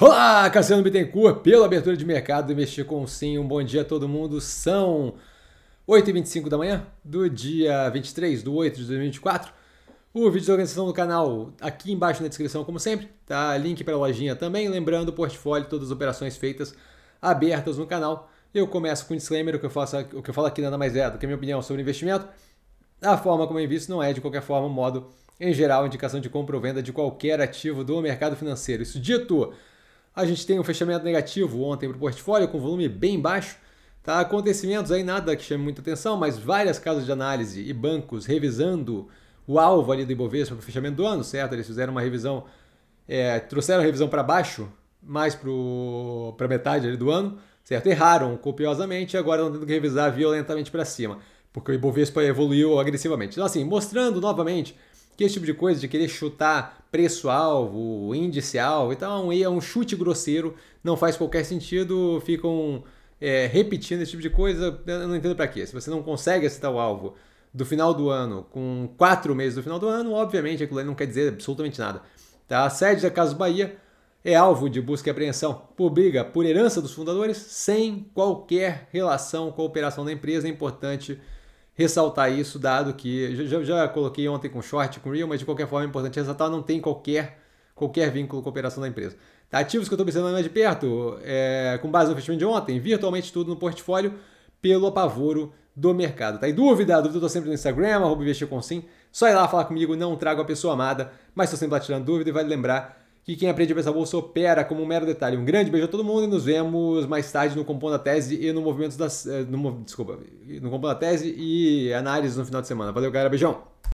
Olá, Cassiano Bittencourt, pela abertura de mercado do Investir com Sim. Um bom dia a todo mundo. São 8h25 da manhã do dia 23 de 8 de 2024. O vídeo de organização do canal aqui embaixo na descrição, como sempre. Tá link para a lojinha também. Lembrando o portfólio, todas as operações feitas abertas no canal. Eu começo com um disclaimer, o que eu, faço, o que eu falo aqui nada mais é do que a minha opinião sobre investimento. A forma como eu invisto não é, de qualquer forma, modo, em geral, indicação de compra ou venda de qualquer ativo do mercado financeiro. Isso dito, a gente tem um fechamento negativo ontem para o portfólio, com volume bem baixo. Tá? Acontecimentos aí, nada que chame muita atenção, mas várias casas de análise e bancos revisando o alvo ali do Ibovespa para o fechamento do ano, certo? Eles fizeram uma revisão, é, trouxeram a revisão para baixo, mais para metade ali do ano, certo? Erraram copiosamente e agora estão tendo que revisar violentamente para cima, porque o Ibovespa evoluiu agressivamente. Então, assim, mostrando novamente que esse tipo de coisa de querer chutar preço-alvo, índice-alvo, então é um chute grosseiro, não faz qualquer sentido, ficam é, repetindo esse tipo de coisa, eu não entendo para quê. Se você não consegue acertar o alvo do final do ano com quatro meses do final do ano, obviamente aquilo aí não quer dizer absolutamente nada. Tá? A sede da Casa Bahia é alvo de busca e apreensão por briga, por herança dos fundadores, sem qualquer relação com a operação da empresa. É importante ressaltar isso, dado que já, já coloquei ontem com short, com real, mas de qualquer forma é importante ressaltar, não tem qualquer, qualquer vínculo com a operação da empresa. Tá? ativos que eu estou observando mais de perto, é, com base no fechamento de ontem, virtualmente tudo no portfólio, pelo apavoro do mercado. Tá? em dúvida? Dúvida eu sempre no Instagram, arroba investir com sim. Só ir lá falar comigo, não trago a pessoa amada, mas estou sempre lá tirando dúvida e vale lembrar que quem aprende a pensar bolsa opera como um mero detalhe. Um grande beijo a todo mundo e nos vemos mais tarde no Compondo da Tese e no Movimento das... Eh, no, desculpa, no Compondo da Tese e análise no final de semana. Valeu, galera. Beijão!